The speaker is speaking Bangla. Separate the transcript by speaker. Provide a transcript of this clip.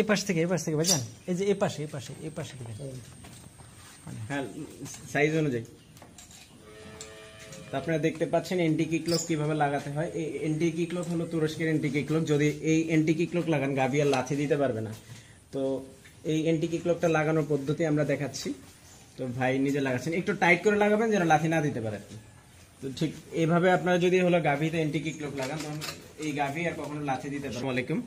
Speaker 1: এই পাশ থেকে এই পাশ থেকে ভাইজান এই যে এই পাশে এই পাশে এই পাশে থেকে
Speaker 2: হ্যাঁ সাইজ অনুযায়ী তো আপনারা দেখতে পাচ্ছেন এন্টি ক্লক কিভাবে লাগাতে হয় এই এন্টি ক্লক হলো তুরস্কের এন্টি ক্লক যদি এই এন্টি কিক্লক লাগান গাভিয়া লাথি দিতে পারবে না তো এই এন্টি ক্লকটা লাগানোর পদ্ধতি আমরা দেখাচ্ছি তো ভাই নিজে লাগাচ্ছেন একটু টাইট করে লাগাবেন যেন লাথি না দিতে পারে তো ঠিক এইভাবে আপনারা যদি হলো গাভীতে এন্টিকিক লোক লাগান তখন এই গাভী আর কখনো লাথি দিতে পারবেন আলাইকুম